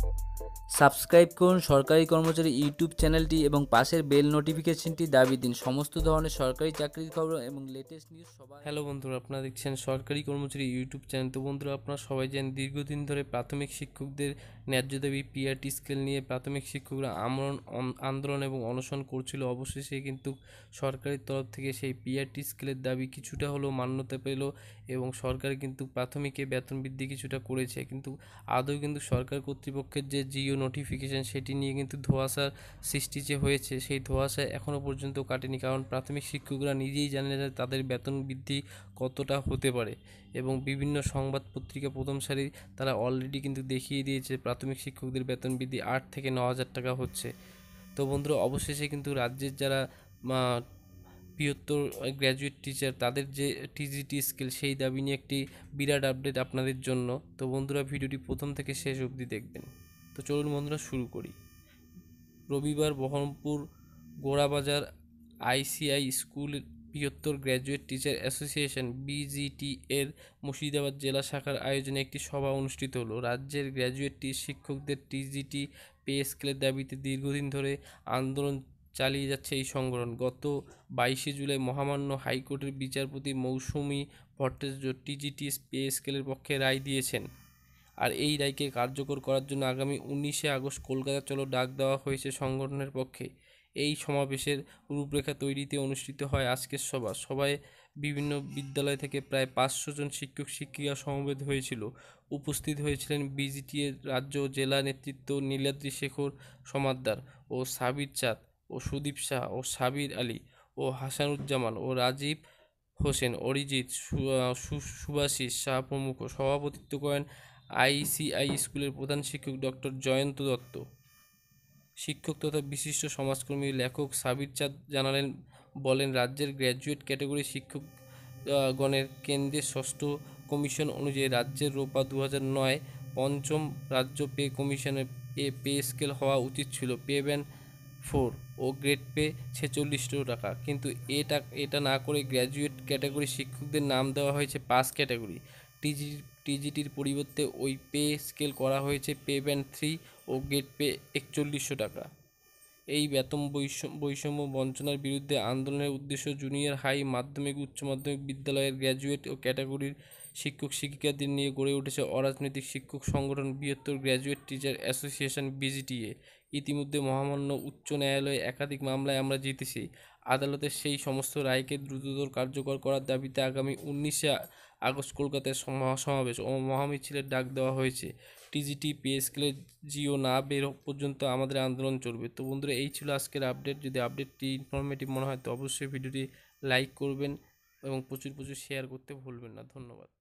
Thank you. Subscribe করুন সরকারি কর্মচারী ইউটিউব চ্যানেলটি এবং পাশের বেল নোটিফিকেশনটি দাবি দিন সমস্ত ধরনের সরকারি চাকরির খবর এবং লেটেস্ট নিউজ সবাই হ্যালো বন্ধুরা আপনারা দেখছেন সরকারি কর্মচারী ইউটিউব চ্যানেল তো বন্ধুরা আপনারা সবাই জানেন দীর্ঘদিন ধরে প্রাথমিক শিক্ষকদের ন্যায্য দাবি পিআরটি স্কেল নিয়ে প্রাথমিক শিক্ষকরা আমরণ আন্দোলন এবং অনশন করছিল অবশেষে কিন্তু সরকারের তরফ থেকে সেই পিআরটি স্কেলের দাবি কিছুটা হলেও মান্যতা পেল এবং সরকার কিন্তু প্রাথমিকে বেতন বৃদ্ধি কিছুটা করেছে কিন্তু আদৌ কিন্তু সরকার কর্তৃপক্ষের যে জিও নোটিফিকেশান সেটি নিয়ে কিন্তু ধোঁয়াশার সৃষ্টি যে হয়েছে সেই ধোঁয়াশা এখনও পর্যন্ত কাটেনি কারণ প্রাথমিক শিক্ষকরা নিজেই জানে না তাদের বেতন বৃদ্ধি কতটা হতে পারে এবং বিভিন্ন সংবাদ পত্রিকা প্রথম সারি তারা অলরেডি কিন্তু দেখিয়ে দিয়েছে প্রাথমিক শিক্ষকদের বেতন বৃদ্ধি আট থেকে ন হাজার টাকা হচ্ছে তো বন্ধুরা অবশেষে কিন্তু রাজ্যের যারা বৃহত্তর গ্র্যাজুয়েট টিচার তাদের যে টিজিটি স্কিল সেই দাবি নিয়ে একটি বিরাট আপডেট আপনাদের জন্য তো বন্ধুরা ভিডিওটি প্রথম থেকে শেষ অবধি দেখবেন তো চলুন বন্ধুরা শুরু করি রবিবার বহরমপুর গোড়াবাজার আইসিআই স্কুল বৃহত্তর গ্র্যাজুয়েট টিচার অ্যাসোসিয়েশন বিজিটি এর মুর্শিদাবাদ জেলা শাখার আয়োজনে একটি সভা অনুষ্ঠিত হলো রাজ্যের গ্র্যাজুয়েট শিক্ষকদের টিজিটি পে স্কেলের দাবিতে দীর্ঘদিন ধরে আন্দোলন চালিয়ে যাচ্ছে এই সংগঠন গত বাইশে জুলাই মহামান্য হাইকোর্টের বিচারপতি মৌসুমি ভট্টাচার্য টিজিটি পে স্কেলের পক্ষে রায় দিয়েছেন আর এই রায়কে কার্যকর করার জন্য আগামী উনিশে আগস্ট কলকাতা চলো ডাক দেওয়া হয়েছে সংগঠনের পক্ষে এই সমাবেশের রূপরেখা তৈরিতে অনুষ্ঠিত হয় আজকের সভা সভায় বিভিন্ন বিদ্যালয় থেকে প্রায় পাঁচশো জন শিক্ষক শিক্ষিকা সমবেত হয়েছিল উপস্থিত হয়েছিলেন বিজিটিএর রাজ্য জেলা নেতৃত্ব নীলাদ্রি শেখর সমাদ্দার ও সাবির চাঁদ ও সুদীপ শাহ ও সাবির আলী ও হাসানুজ্জামান ও রাজীব হোসেন অরিজিৎ সুভাষিস শাহ প্রমুখ সভাপতিত্ব করেন আইসিআই স্কুলের প্রধান শিক্ষক ডক্টর জয়ন্ত দত্ত শিক্ষক তথা বিশিষ্ট সমাজকর্মী লেখক সাবির চাঁদ জানালেন বলেন রাজ্যের গ্র্যাজুয়েট ক্যাটাগরি শিক্ষক গণের কেন্দ্রের ষষ্ঠ কমিশন অনুযায়ী রাজ্যের রোপা দু নয় পঞ্চম রাজ্য পে কমিশনের এ পে স্কেল হওয়া উচিত ছিল পে ব্যান ফোর ও গ্রেড পে ছেচল্লিশ টাকা কিন্তু এটা এটা না করে গ্র্যাজুয়েট ক্যাটাগরি শিক্ষকদের নাম দেওয়া হয়েছে পাস ক্যাটাগরি টিজি টিজিটির পরিবর্তে ওই পে স্কেল করা হয়েছে পে ব্যান্ড থ্রি ও গেট পে একচল্লিশশো টাকা এই বেতন বৈষম্য বঞ্চনার বিরুদ্ধে আন্দোলনের উদ্দেশ্য জুনিয়র হাই মাধ্যমিক উচ্চ মাধ্যমিক বিদ্যালয়ের গ্র্যাজুয়েট ও ক্যাটাগরির শিক্ষক শিক্ষিকাদের নিয়ে গড়ে উঠেছে অরাজনৈতিক শিক্ষক সংগঠন বৃহত্তর গ্র্যাজুয়েট টিচার অ্যাসোসিয়েশন বিজিটিএ ইতিমধ্যে মহামান্য উচ্চ ন্যায়ালয়ে একাধিক মামলায় আমরা জিতেছি আদালতের সেই সমস্ত রায়কে দ্রুততর কার্যকর করার দাবিতে আগামী উনিশে আগস্ট কলকাতায় সমাবেশ ও মহামিছিলের ডাক দেওয়া হয়েছে টিজিটি পিএসকেলের জিও না বের পর্যন্ত আমাদের আন্দোলন চলবে তো বন্ধুরা এই ছিল আজকের আপডেট যদি আপডেটটি ইনফরমেটিভ মনে হয় তো অবশ্যই ভিডিওটি লাইক করবেন এবং প্রচুর প্রচুর শেয়ার করতে ভুলবেন না ধন্যবাদ